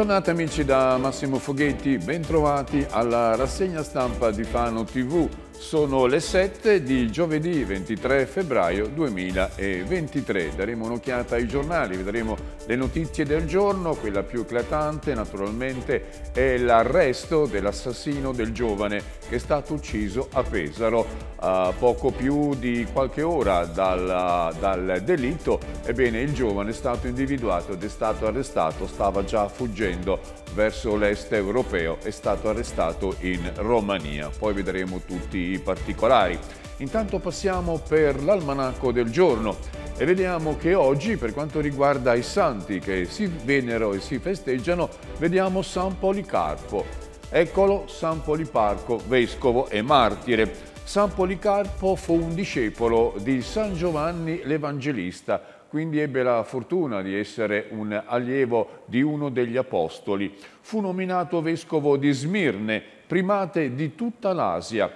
giornata amici da Massimo Foghetti, bentrovati alla rassegna stampa di Fano TV. Sono le 7 di giovedì 23 febbraio 2023. Daremo un'occhiata ai giornali, vedremo le notizie del giorno. Quella più eclatante naturalmente è l'arresto dell'assassino del giovane che è stato ucciso a Pesaro. A poco più di qualche ora dal, dal delitto, ebbene il giovane è stato individuato ed è stato arrestato, stava già fuggendo verso l'est europeo è stato arrestato in Romania. Poi vedremo tutti i particolari. Intanto passiamo per l'almanacco del giorno e vediamo che oggi per quanto riguarda i santi che si venero e si festeggiano vediamo San Policarpo. Eccolo San Poliparco, vescovo e martire. San Policarpo fu un discepolo di San Giovanni l'Evangelista, quindi ebbe la fortuna di essere un allievo di uno degli apostoli. Fu nominato vescovo di Smirne, primate di tutta l'Asia.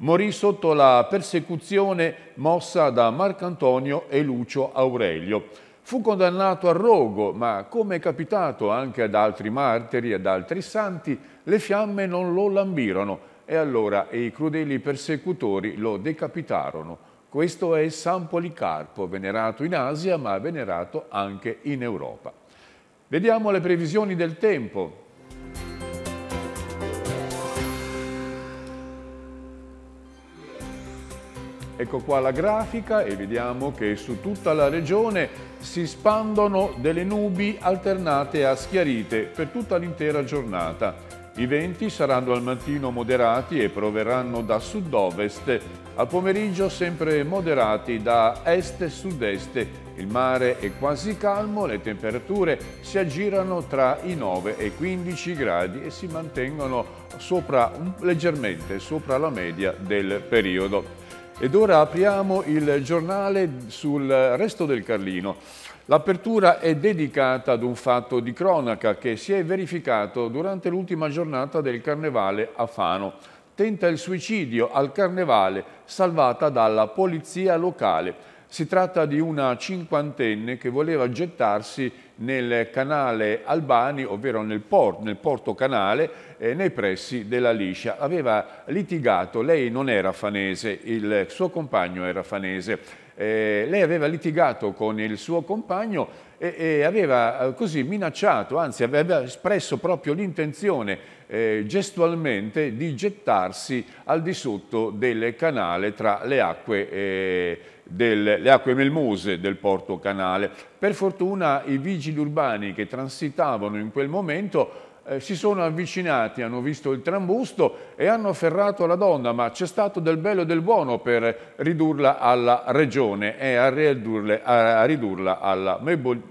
Morì sotto la persecuzione mossa da Marcantonio e Lucio Aurelio. Fu condannato a rogo, ma come è capitato anche ad altri martiri e ad altri santi, le fiamme non lo lambirono e allora i crudeli persecutori lo decapitarono. Questo è San Policarpo, venerato in Asia ma venerato anche in Europa. Vediamo le previsioni del tempo. Ecco qua la grafica e vediamo che su tutta la regione si spandono delle nubi alternate a schiarite per tutta l'intera giornata i venti saranno al mattino moderati e proverranno da sud-ovest, al pomeriggio sempre moderati da est-sud-est. Il mare è quasi calmo, le temperature si aggirano tra i 9 e i 15 gradi e si mantengono sopra, leggermente sopra la media del periodo. Ed ora apriamo il giornale sul resto del Carlino. L'apertura è dedicata ad un fatto di cronaca che si è verificato durante l'ultima giornata del carnevale a Fano. Tenta il suicidio al carnevale, salvata dalla polizia locale. Si tratta di una cinquantenne che voleva gettarsi nel canale Albani, ovvero nel, port, nel porto canale, eh, nei pressi della Liscia. Aveva litigato, lei non era fanese, il suo compagno era fanese. Eh, lei aveva litigato con il suo compagno e, e aveva eh, così minacciato, anzi aveva espresso proprio l'intenzione eh, gestualmente di gettarsi al di sotto del canale tra le acque, eh, del, le acque melmose del porto canale. Per fortuna i vigili urbani che transitavano in quel momento eh, si sono avvicinati, hanno visto il trambusto e hanno afferrato la donna, ma c'è stato del bello e del buono per ridurla alla regione e a, ridurle, a ridurla alla,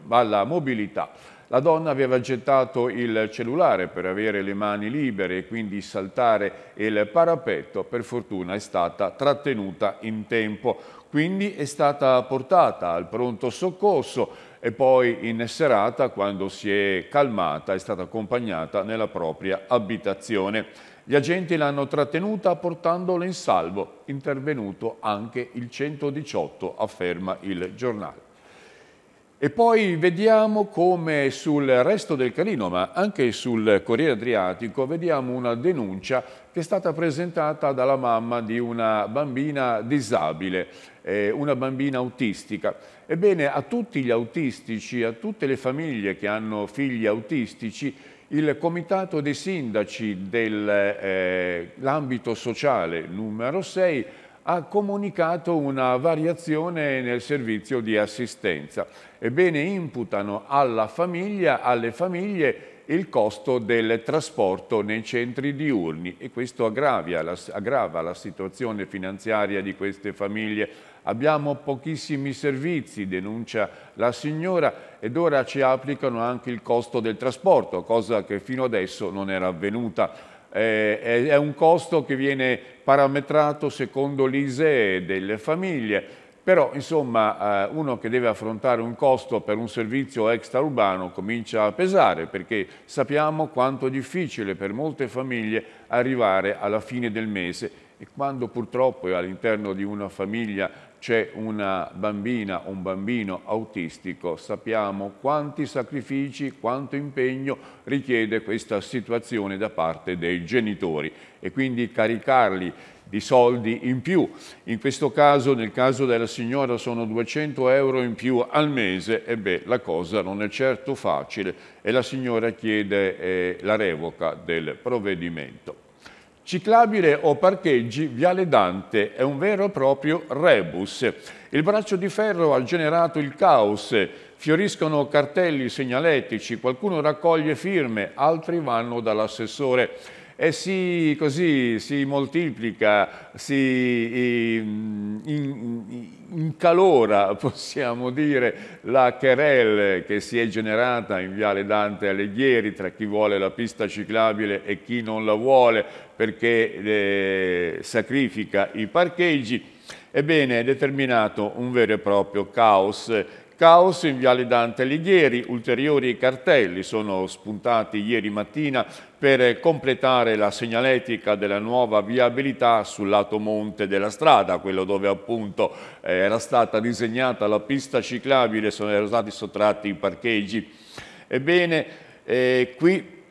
alla mobilità. La donna aveva gettato il cellulare per avere le mani libere e quindi saltare il parapetto. Per fortuna è stata trattenuta in tempo. Quindi è stata portata al pronto soccorso e poi in serata, quando si è calmata, è stata accompagnata nella propria abitazione. Gli agenti l'hanno trattenuta portandola in salvo, intervenuto anche il 118, afferma il giornale. E poi vediamo come sul resto del Carino, ma anche sul Corriere Adriatico, vediamo una denuncia che è stata presentata dalla mamma di una bambina disabile, eh, una bambina autistica. Ebbene, a tutti gli autistici, a tutte le famiglie che hanno figli autistici, il Comitato dei Sindaci dell'ambito eh, sociale numero 6 ha comunicato una variazione nel servizio di assistenza. Ebbene, imputano alla famiglia, alle famiglie, il costo del trasporto nei centri diurni e questo aggrava la, aggrava la situazione finanziaria di queste famiglie, Abbiamo pochissimi servizi, denuncia la signora, ed ora ci applicano anche il costo del trasporto, cosa che fino adesso non era avvenuta. Eh, è un costo che viene parametrato secondo l'ISEE delle famiglie, però insomma eh, uno che deve affrontare un costo per un servizio extraurbano comincia a pesare perché sappiamo quanto è difficile per molte famiglie arrivare alla fine del mese e quando purtroppo all'interno di una famiglia c'è una bambina o un bambino autistico, sappiamo quanti sacrifici, quanto impegno richiede questa situazione da parte dei genitori e quindi caricarli di soldi in più. In questo caso, nel caso della signora, sono 200 euro in più al mese e beh, la cosa non è certo facile e la signora chiede eh, la revoca del provvedimento. Ciclabile o parcheggi, Viale Dante è un vero e proprio rebus. Il braccio di ferro ha generato il caos, fioriscono cartelli segnaletici, qualcuno raccoglie firme, altri vanno dall'assessore e si, così, si moltiplica, si mm, incalora, in possiamo dire, la querelle che si è generata in Viale Dante Alighieri tra chi vuole la pista ciclabile e chi non la vuole perché eh, sacrifica i parcheggi. Ebbene, è determinato un vero e proprio caos Caos in Viale Dante Alighieri, ulteriori cartelli sono spuntati ieri mattina per completare la segnaletica della nuova viabilità sul lato monte della strada, quello dove appunto eh, era stata disegnata la pista ciclabile, sono stati sottratti i parcheggi. Ebbene, eh, qui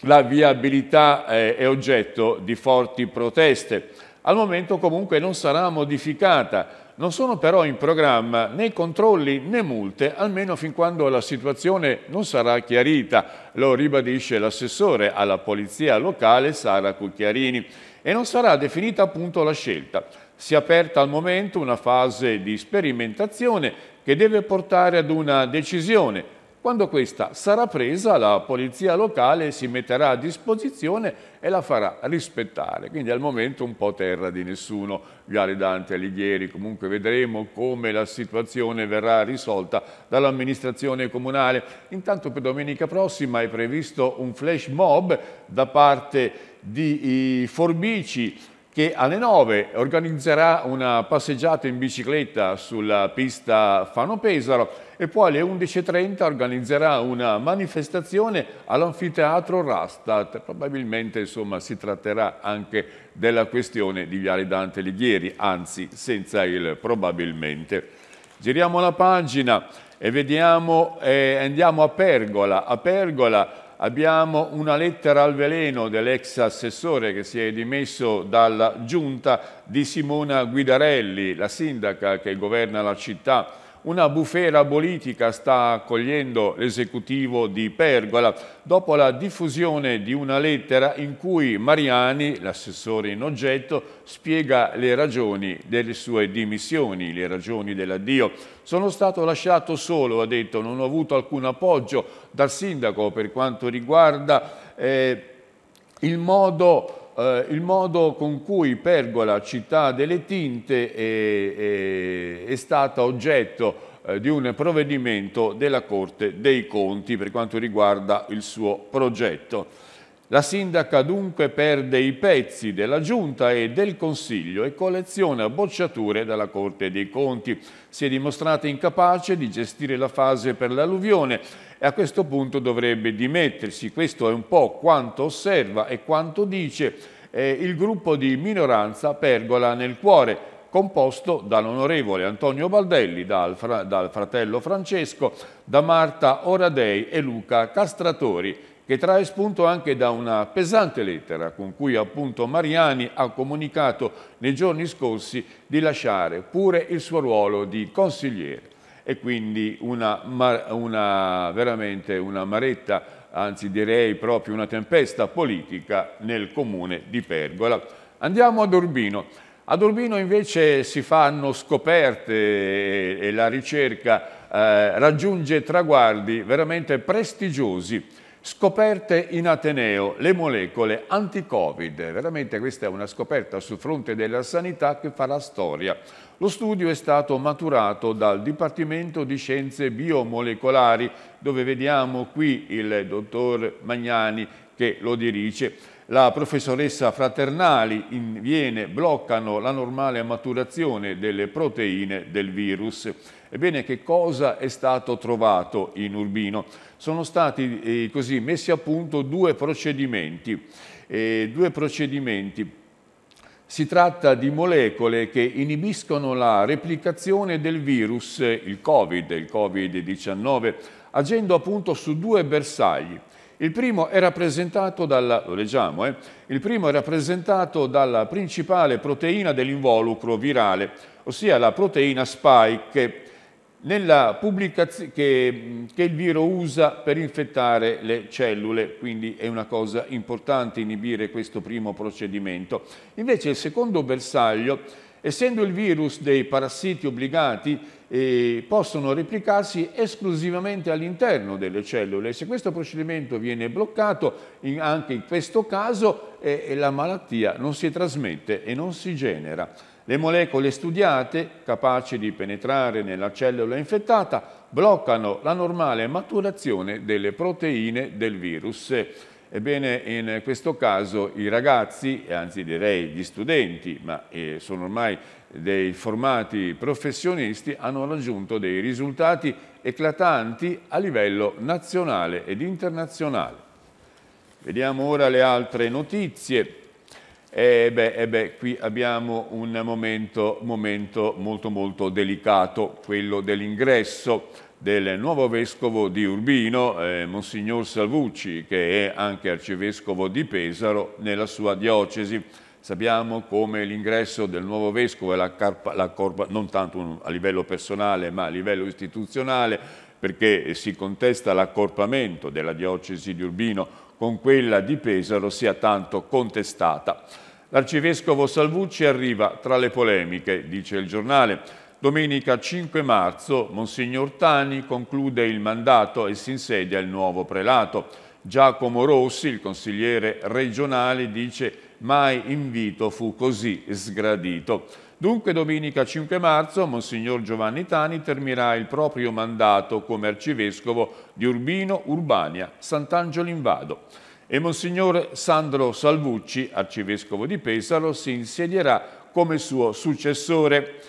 la viabilità eh, è oggetto di forti proteste. Al momento comunque non sarà modificata, non sono però in programma né controlli né multe, almeno fin quando la situazione non sarà chiarita, lo ribadisce l'assessore alla polizia locale Sara Cucchiarini, e non sarà definita appunto la scelta. Si è aperta al momento una fase di sperimentazione che deve portare ad una decisione, quando questa sarà presa, la polizia locale si metterà a disposizione e la farà rispettare. Quindi al momento un po' terra di nessuno, Viale Dante Alighieri. Comunque vedremo come la situazione verrà risolta dall'amministrazione comunale. Intanto per domenica prossima è previsto un flash mob da parte di eh, Forbici che alle 9 organizzerà una passeggiata in bicicletta sulla pista Fano Pesaro e poi alle 11.30 organizzerà una manifestazione all'anfiteatro Rastat. Probabilmente insomma, si tratterà anche della questione di Viale Dante Alighieri, anzi senza il probabilmente. Giriamo la pagina e vediamo, eh, andiamo a Pergola. A Pergola Abbiamo una lettera al veleno dell'ex assessore che si è dimesso dalla giunta di Simona Guidarelli, la sindaca che governa la città una bufera politica sta accogliendo l'esecutivo di Pergola dopo la diffusione di una lettera in cui Mariani, l'assessore in oggetto, spiega le ragioni delle sue dimissioni, le ragioni dell'addio. Sono stato lasciato solo, ha detto, non ho avuto alcun appoggio dal sindaco per quanto riguarda eh, il modo eh, il modo con cui Pergola, città delle tinte, è, è, è stata oggetto eh, di un provvedimento della Corte dei Conti per quanto riguarda il suo progetto. La sindaca dunque perde i pezzi della Giunta e del Consiglio e colleziona bocciature dalla Corte dei Conti. Si è dimostrata incapace di gestire la fase per l'alluvione e a questo punto dovrebbe dimettersi. Questo è un po' quanto osserva e quanto dice eh, il gruppo di minoranza Pergola nel Cuore, composto dall'onorevole Antonio Baldelli, dal, fra, dal fratello Francesco, da Marta Oradei e Luca Castratori che trae spunto anche da una pesante lettera con cui appunto Mariani ha comunicato nei giorni scorsi di lasciare pure il suo ruolo di consigliere e quindi una, una, veramente una maretta, anzi direi proprio una tempesta politica nel comune di Pergola. Andiamo ad Urbino. Ad Urbino invece si fanno scoperte e, la ricerca eh, raggiunge traguardi veramente prestigiosi Scoperte in Ateneo le molecole anti-Covid. Veramente questa è una scoperta sul fronte della sanità che farà storia. Lo studio è stato maturato dal Dipartimento di Scienze Biomolecolari, dove vediamo qui il dottor Magnani che lo dirige. La professoressa Fraternali in Viene bloccano la normale maturazione delle proteine del virus. Ebbene, che cosa è stato trovato in Urbino? Sono stati eh, così messi a punto due procedimenti. Eh, due procedimenti. Si tratta di molecole che inibiscono la replicazione del virus, il Covid, il Covid-19, agendo appunto su due bersagli. Il primo è rappresentato dalla, leggiamo, eh? è rappresentato dalla principale proteina dell'involucro virale, ossia la proteina spike, che, che il virus usa per infettare le cellule, quindi è una cosa importante inibire questo primo procedimento. Invece il secondo bersaglio, essendo il virus dei parassiti obbligati, eh, possono replicarsi esclusivamente all'interno delle cellule. Se questo procedimento viene bloccato, in, anche in questo caso eh, la malattia non si trasmette e non si genera. Le molecole studiate, capaci di penetrare nella cellula infettata, bloccano la normale maturazione delle proteine del virus. Ebbene, in questo caso i ragazzi, anzi direi gli studenti, ma eh, sono ormai dei formati professionisti hanno raggiunto dei risultati eclatanti a livello nazionale ed internazionale. Vediamo ora le altre notizie. E beh, e beh, qui abbiamo un momento, momento molto molto delicato, quello dell'ingresso del nuovo vescovo di Urbino, eh, Monsignor Salvucci, che è anche arcivescovo di Pesaro, nella sua diocesi. Sappiamo come l'ingresso del nuovo vescovo la, carpa, la corpa, non tanto a livello personale ma a livello istituzionale, perché si contesta l'accorpamento della diocesi di Urbino con quella di Pesaro sia tanto contestata. L'arcivescovo Salvucci arriva tra le polemiche, dice il giornale. Domenica 5 marzo Monsignor Tani conclude il mandato e si insedia il nuovo prelato. Giacomo Rossi, il consigliere regionale, dice mai invito fu così sgradito. Dunque domenica 5 marzo Monsignor Giovanni Tani terminerà il proprio mandato come arcivescovo di Urbino, Urbania, Sant'Angelo in Vado e Monsignor Sandro Salvucci, arcivescovo di Pesaro, si insedierà come suo successore.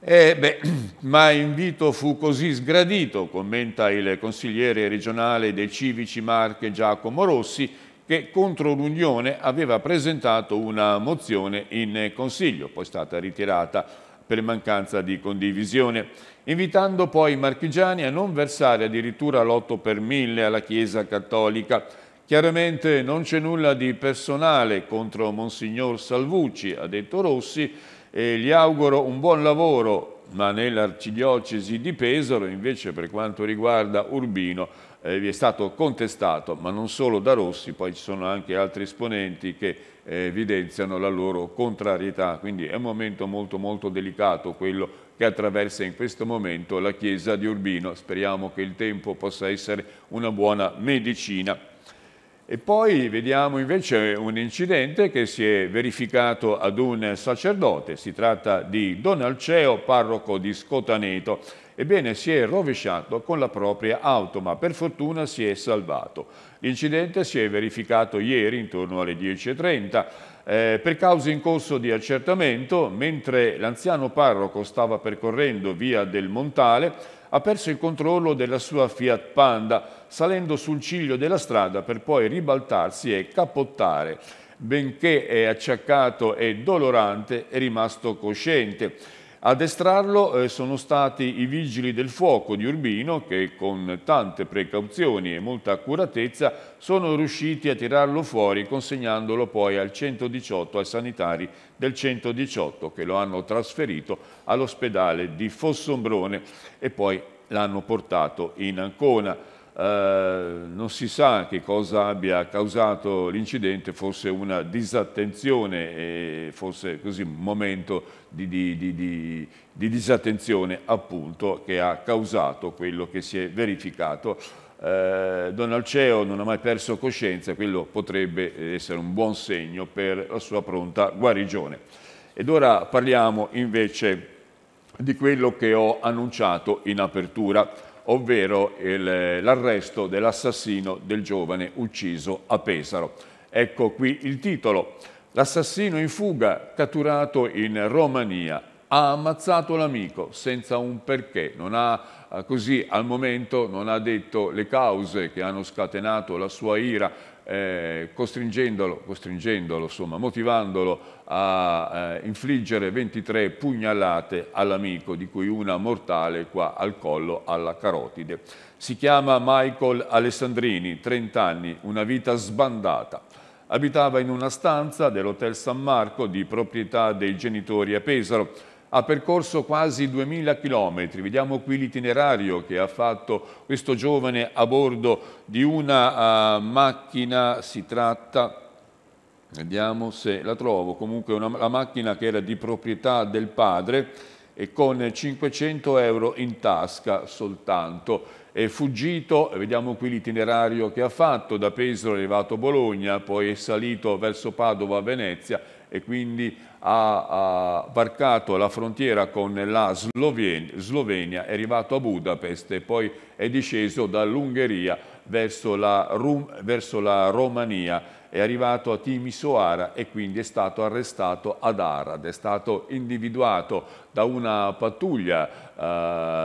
Eh beh, ma invito fu così sgradito, commenta il consigliere regionale dei civici Marche Giacomo Rossi, che contro l'Unione aveva presentato una mozione in Consiglio, poi stata ritirata per mancanza di condivisione, invitando poi i marchigiani a non versare addirittura l'8 per 1000 alla Chiesa Cattolica. Chiaramente non c'è nulla di personale contro Monsignor Salvucci, ha detto Rossi, e gli auguro un buon lavoro, ma nell'arcidiocesi di Pesaro, invece per quanto riguarda Urbino, eh, vi è stato contestato, ma non solo da Rossi, poi ci sono anche altri esponenti che eh, evidenziano la loro contrarietà. Quindi è un momento molto molto delicato quello che attraversa in questo momento la chiesa di Urbino. Speriamo che il tempo possa essere una buona medicina. E poi vediamo invece un incidente che si è verificato ad un sacerdote, si tratta di Don Alceo, parroco di Scotaneto Ebbene, si è rovesciato con la propria auto, ma per fortuna si è salvato. L'incidente si è verificato ieri intorno alle 10.30 eh, per cause in corso di accertamento, mentre l'anziano parroco stava percorrendo via del Montale, ha perso il controllo della sua Fiat Panda, salendo sul ciglio della strada per poi ribaltarsi e capottare. Benché è acciaccato e dolorante, è rimasto cosciente addestrarlo eh, sono stati i vigili del fuoco di Urbino che con tante precauzioni e molta accuratezza sono riusciti a tirarlo fuori consegnandolo poi al 118, ai sanitari del 118 che lo hanno trasferito all'ospedale di Fossombrone e poi l'hanno portato in Ancona. Eh, non si sa che cosa abbia causato l'incidente, forse una disattenzione e forse così un momento di, di, di, di, disattenzione appunto che ha causato quello che si è verificato. Eh, Don Alceo non ha mai perso coscienza, quello potrebbe essere un buon segno per la sua pronta guarigione. Ed ora parliamo invece di quello che ho annunciato in apertura ovvero l'arresto dell'assassino del giovane ucciso a Pesaro. Ecco qui il titolo. L'assassino in fuga, catturato in Romania, ha ammazzato l'amico senza un perché, non ha eh, così al momento non ha detto le cause che hanno scatenato la sua ira eh, costringendolo, costringendolo insomma, motivandolo a eh, infliggere 23 pugnalate all'amico, di cui una mortale qua al collo alla carotide. Si chiama Michael Alessandrini, 30 anni, una vita sbandata. Abitava in una stanza dell'Hotel San Marco di proprietà dei genitori a Pesaro ha percorso quasi 2000 chilometri. Vediamo qui l'itinerario che ha fatto questo giovane a bordo di una uh, macchina, si tratta vediamo se la trovo, comunque una, la macchina che era di proprietà del padre e con 500 euro in tasca soltanto. È fuggito, vediamo qui l'itinerario che ha fatto, da Pesaro è arrivato a Bologna, poi è salito verso Padova, Venezia e quindi ha, ha varcato la frontiera con la Slovenia, Slovenia, è arrivato a Budapest e poi è disceso dall'Ungheria verso, verso la Romania è arrivato a Timisoara e quindi è stato arrestato ad Arad, è stato individuato da una pattuglia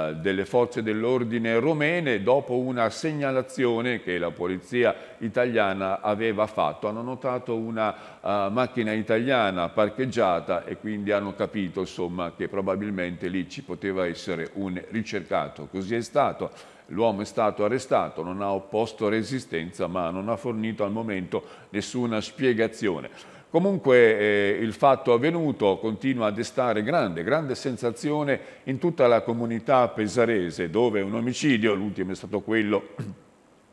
eh, delle forze dell'ordine romene dopo una segnalazione che la polizia italiana aveva fatto. Hanno notato una uh, macchina italiana parcheggiata e quindi hanno capito insomma, che probabilmente lì ci poteva essere un ricercato. Così è stato L'uomo è stato arrestato, non ha opposto resistenza, ma non ha fornito al momento nessuna spiegazione. Comunque eh, il fatto avvenuto continua a destare grande, grande sensazione in tutta la comunità pesarese, dove un omicidio, l'ultimo è stato quello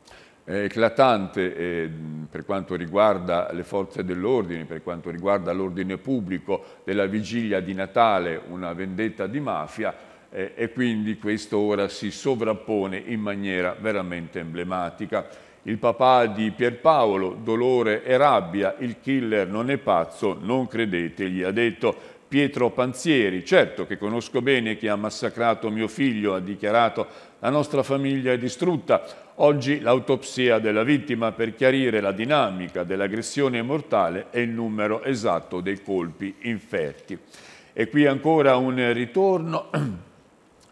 eh, eclatante eh, per quanto riguarda le forze dell'ordine, per quanto riguarda l'ordine pubblico della vigilia di Natale, una vendetta di mafia, eh, e quindi questo ora si sovrappone in maniera veramente emblematica. Il papà di Pierpaolo, dolore e rabbia, il killer non è pazzo, non credete, gli ha detto Pietro Panzieri, certo che conosco bene chi ha massacrato mio figlio, ha dichiarato la nostra famiglia è distrutta. Oggi l'autopsia della vittima per chiarire la dinamica dell'aggressione mortale e il numero esatto dei colpi inferti. E qui ancora un ritorno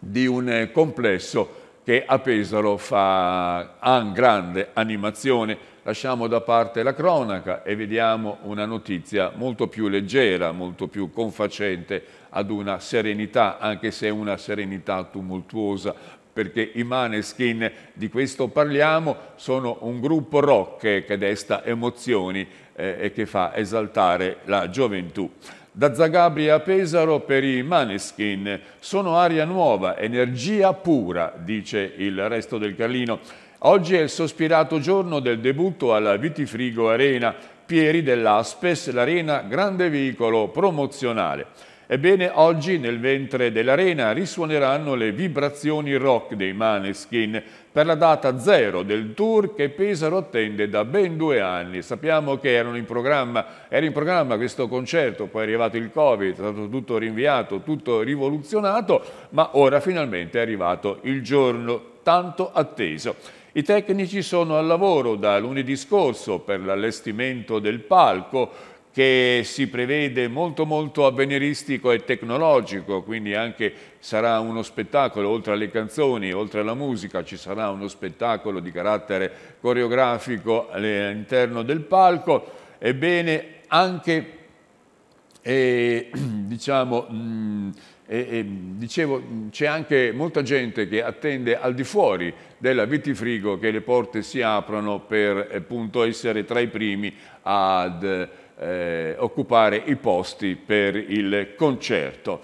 di un eh, complesso che a Pesaro fa an grande animazione. Lasciamo da parte la cronaca e vediamo una notizia molto più leggera, molto più confacente ad una serenità, anche se una serenità tumultuosa, perché i Maneskin, di questo parliamo, sono un gruppo rock che desta emozioni eh, e che fa esaltare la gioventù. Da Zagabria a Pesaro per i Maneskin. Sono aria nuova, energia pura, dice il resto del Carlino. Oggi è il sospirato giorno del debutto alla Vitifrigo Arena. Pieri dell'Aspes, l'arena grande veicolo promozionale. Ebbene, oggi nel ventre dell'arena risuoneranno le vibrazioni rock dei Maneskin per la data zero del tour che Pesaro attende da ben due anni. Sappiamo che in programma, era in programma questo concerto, poi è arrivato il Covid, è stato tutto rinviato, tutto rivoluzionato, ma ora finalmente è arrivato il giorno tanto atteso. I tecnici sono al lavoro da lunedì scorso per l'allestimento del palco, che si prevede molto molto avveniristico e tecnologico, quindi anche sarà uno spettacolo, oltre alle canzoni, oltre alla musica, ci sarà uno spettacolo di carattere coreografico all'interno del palco, ebbene anche, eh, diciamo, mh, mm, eh, e, eh, dicevo c'è anche molta gente che attende al di fuori della vitifrigo che le porte si aprono per eh, appunto essere tra i primi ad eh, occupare i posti per il concerto.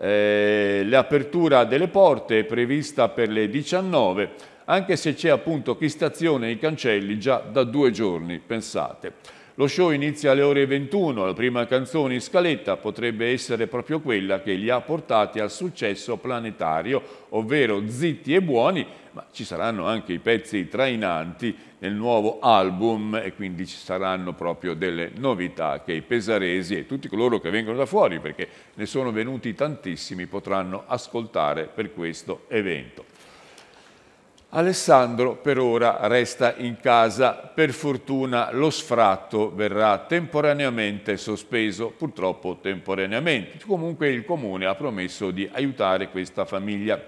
Eh, l'apertura delle porte è prevista per le 19, anche se c'è appunto chi stazione i cancelli già da due giorni, pensate. Lo show inizia alle ore 21, la prima canzone in scaletta potrebbe essere proprio quella che li ha portati al successo planetario, ovvero Zitti e Buoni, ma ci saranno anche i pezzi trainanti nel nuovo album e quindi ci saranno proprio delle novità che i pesaresi e tutti coloro che vengono da fuori, perché ne sono venuti tantissimi, potranno ascoltare per questo evento. Alessandro per ora resta in casa, per fortuna lo sfratto verrà temporaneamente sospeso, purtroppo temporaneamente. Comunque il comune ha promesso di aiutare questa famiglia.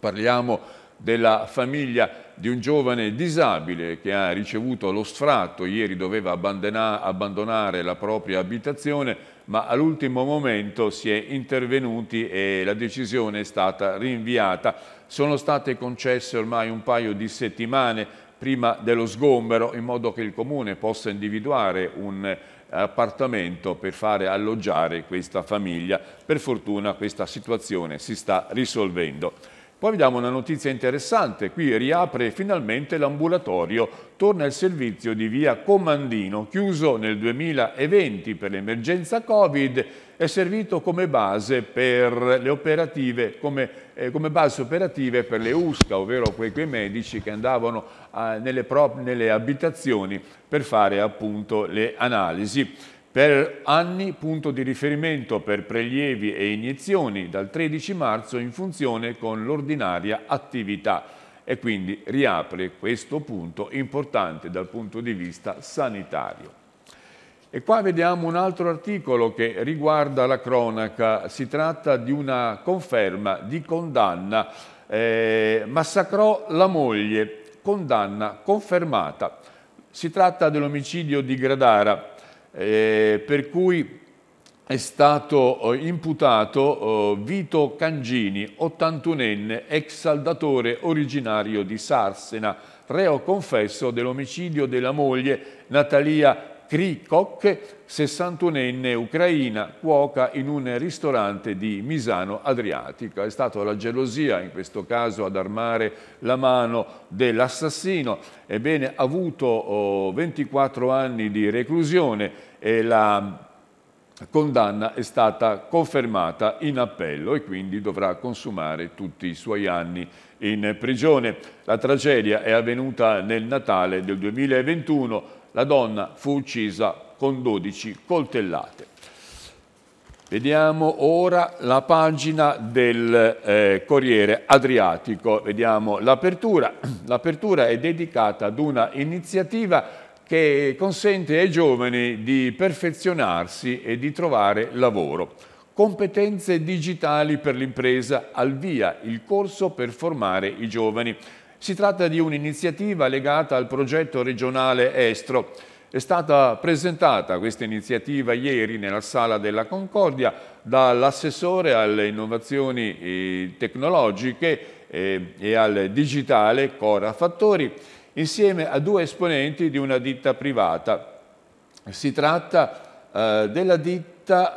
Parliamo della famiglia di un giovane disabile che ha ricevuto lo sfratto, ieri doveva abbandonare la propria abitazione, ma all'ultimo momento si è intervenuti e la decisione è stata rinviata. Sono state concesse ormai un paio di settimane prima dello sgombero in modo che il Comune possa individuare un eh, appartamento per fare alloggiare questa famiglia. Per fortuna questa situazione si sta risolvendo. Poi vediamo una notizia interessante, qui riapre finalmente l'ambulatorio, torna il servizio di via Comandino, chiuso nel 2020 per l'emergenza Covid, è servito come base, come, eh, come base operative per le USCA, ovvero quei, quei medici che andavano eh, nelle, nelle abitazioni per fare appunto le analisi. Per anni punto di riferimento per prelievi e iniezioni dal 13 marzo in funzione con l'ordinaria attività e quindi riapre questo punto importante dal punto di vista sanitario. E qua vediamo un altro articolo che riguarda la cronaca, si tratta di una conferma di condanna, eh, massacrò la moglie, condanna confermata. Si tratta dell'omicidio di Gradara, eh, per cui è stato eh, imputato eh, Vito Cangini, 81enne, ex saldatore originario di Sarsena, reo confesso dell'omicidio della moglie Natalia Krikok, 61enne ucraina, cuoca in un ristorante di Misano Adriatico. È stata la gelosia, in questo caso, ad armare la mano dell'assassino. Ebbene, ha avuto oh, 24 anni di reclusione e la condanna è stata confermata in appello e quindi dovrà consumare tutti i suoi anni in prigione. La tragedia è avvenuta nel Natale del 2021 la donna fu uccisa con 12 coltellate. Vediamo ora la pagina del eh, Corriere Adriatico, vediamo l'apertura. L'apertura è dedicata ad una iniziativa che consente ai giovani di perfezionarsi e di trovare lavoro. Competenze digitali per l'impresa, al via il corso per formare i giovani. Si tratta di un'iniziativa legata al progetto regionale Estro. È stata presentata questa iniziativa ieri nella Sala della Concordia dall'assessore alle innovazioni eh, tecnologiche eh, e al digitale Cora Fattori insieme a due esponenti di una ditta privata. Si tratta eh, della ditta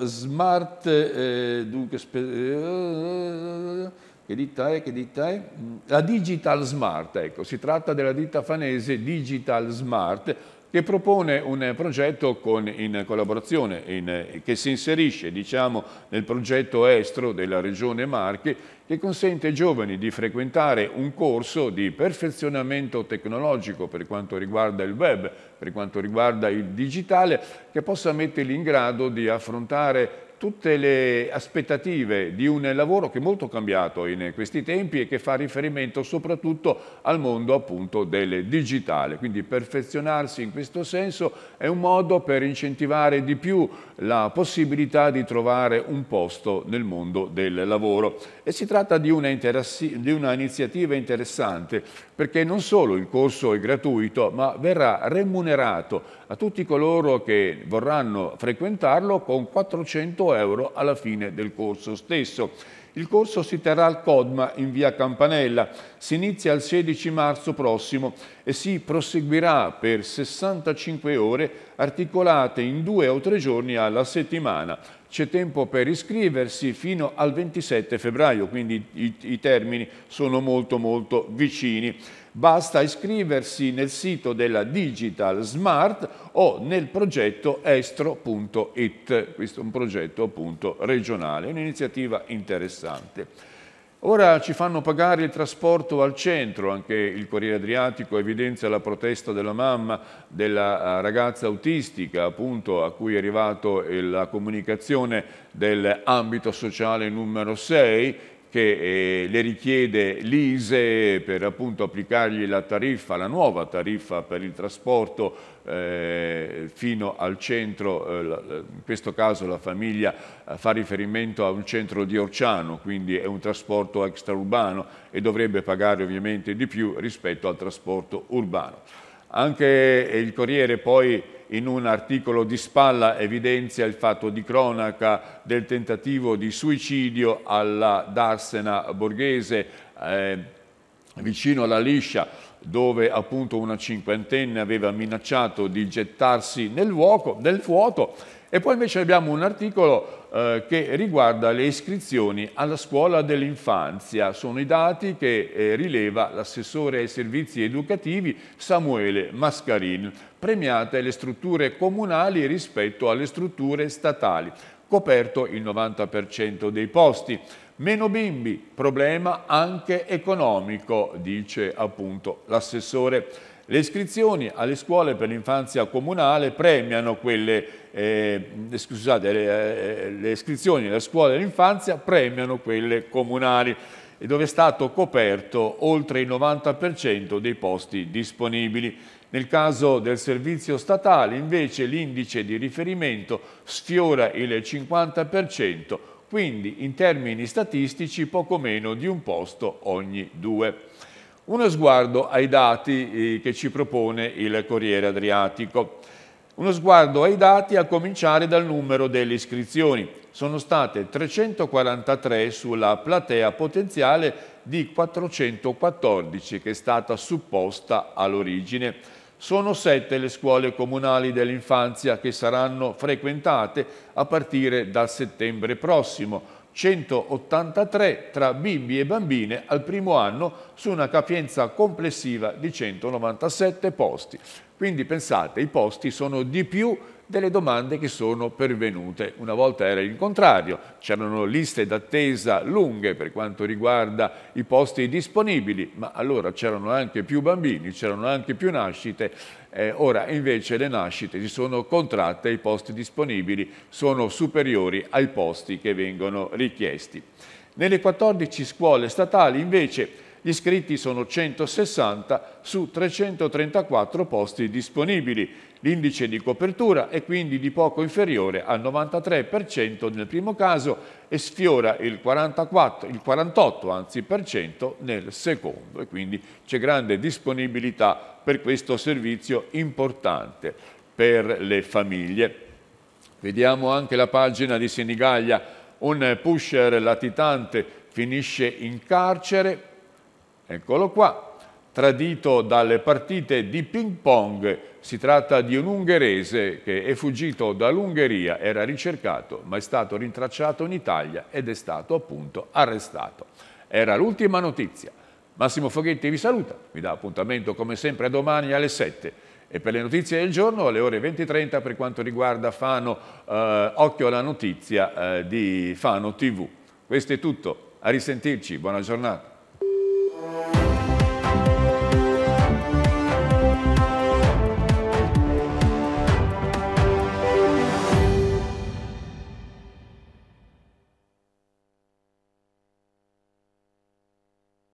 eh, Smart, eh, dunque, eh, che ditta è, che ditta è? La Digital Smart, ecco, si tratta della ditta fanese Digital Smart che propone un progetto con, in collaborazione in, che si inserisce diciamo, nel progetto estro della Regione Marche che consente ai giovani di frequentare un corso di perfezionamento tecnologico per quanto riguarda il web, per quanto riguarda il digitale, che possa metterli in grado di affrontare tutte le aspettative di un lavoro che è molto cambiato in questi tempi e che fa riferimento soprattutto al mondo appunto del digitale. Quindi perfezionarsi in questo senso è un modo per incentivare di più la possibilità di trovare un posto nel mondo del lavoro. E si tratta di una, di una iniziativa interessante perché non solo il corso è gratuito ma verrà remunerato a tutti coloro che vorranno frequentarlo con 400 euro alla fine del corso stesso. Il corso si terrà al Codma in via Campanella si inizia il 16 marzo prossimo e si proseguirà per 65 ore articolate in due o tre giorni alla settimana. C'è tempo per iscriversi fino al 27 febbraio, quindi i, i termini sono molto molto vicini. Basta iscriversi nel sito della Digital Smart o nel progetto estro.it, questo è un progetto appunto regionale, un'iniziativa interessante. Ora ci fanno pagare il trasporto al centro, anche il Corriere Adriatico evidenzia la protesta della mamma della eh, ragazza autistica, appunto a cui è arrivata la comunicazione dell'ambito sociale numero 6 che eh, le richiede l'ISE per appunto applicargli la tariffa, la nuova tariffa per il trasporto eh, fino al centro, eh, la, in questo caso la famiglia eh, fa riferimento a un centro di Orciano, quindi è un trasporto extraurbano e dovrebbe pagare ovviamente di più rispetto al trasporto urbano. Anche il Corriere poi in un articolo di spalla evidenzia il fatto di cronaca del tentativo di suicidio alla Darsena borghese eh, vicino alla Liscia dove appunto una cinquantenne aveva minacciato di gettarsi nel, vuoco, nel vuoto e poi invece abbiamo un articolo eh, che riguarda le iscrizioni alla scuola dell'infanzia. Sono i dati che eh, rileva l'assessore ai servizi educativi Samuele Mascarin. Premiate le strutture comunali rispetto alle strutture statali. Coperto il 90% dei posti. Meno bimbi, problema anche economico, dice appunto l'assessore. Le iscrizioni alle scuole per l'infanzia comunale premiano quelle, eh, scusate, le, eh, le, iscrizioni alle scuole dell'infanzia premiano quelle comunali dove è stato coperto oltre il 90% dei posti disponibili. Nel caso del servizio statale invece l'indice di riferimento sfiora il 50%, quindi in termini statistici poco meno di un posto ogni due. Uno sguardo ai dati eh, che ci propone il Corriere Adriatico. Uno sguardo ai dati a cominciare dal numero delle iscrizioni. Sono state 343 sulla platea potenziale di 414 che è stata supposta all'origine. Sono sette le scuole comunali dell'infanzia che saranno frequentate a partire da settembre prossimo, 183 tra bimbi e bambine al primo anno su una capienza complessiva di 197 posti. Quindi pensate, i posti sono di più delle domande che sono pervenute. Una volta era il contrario, c'erano liste d'attesa lunghe per quanto riguarda i posti disponibili, ma allora c'erano anche più bambini, c'erano anche più nascite, eh, ora invece le nascite si sono contratte, i posti disponibili sono superiori ai posti che vengono richiesti. Nelle 14 scuole statali invece gli iscritti sono 160 su 334 posti disponibili. L'indice di copertura è quindi di poco inferiore al 93% nel primo caso e sfiora il, 44, il 48% anzi, nel secondo e quindi c'è grande disponibilità per questo servizio importante per le famiglie. Vediamo anche la pagina di Senigallia, un pusher latitante finisce in carcere Eccolo qua, tradito dalle partite di ping pong, si tratta di un ungherese che è fuggito dall'Ungheria, era ricercato ma è stato rintracciato in Italia ed è stato appunto arrestato. Era l'ultima notizia. Massimo Foghetti vi saluta, vi dà appuntamento come sempre domani alle 7 e per le notizie del giorno alle ore 20.30 per quanto riguarda Fano, eh, occhio alla notizia eh, di Fano TV. Questo è tutto, a risentirci, buona giornata. Thank you.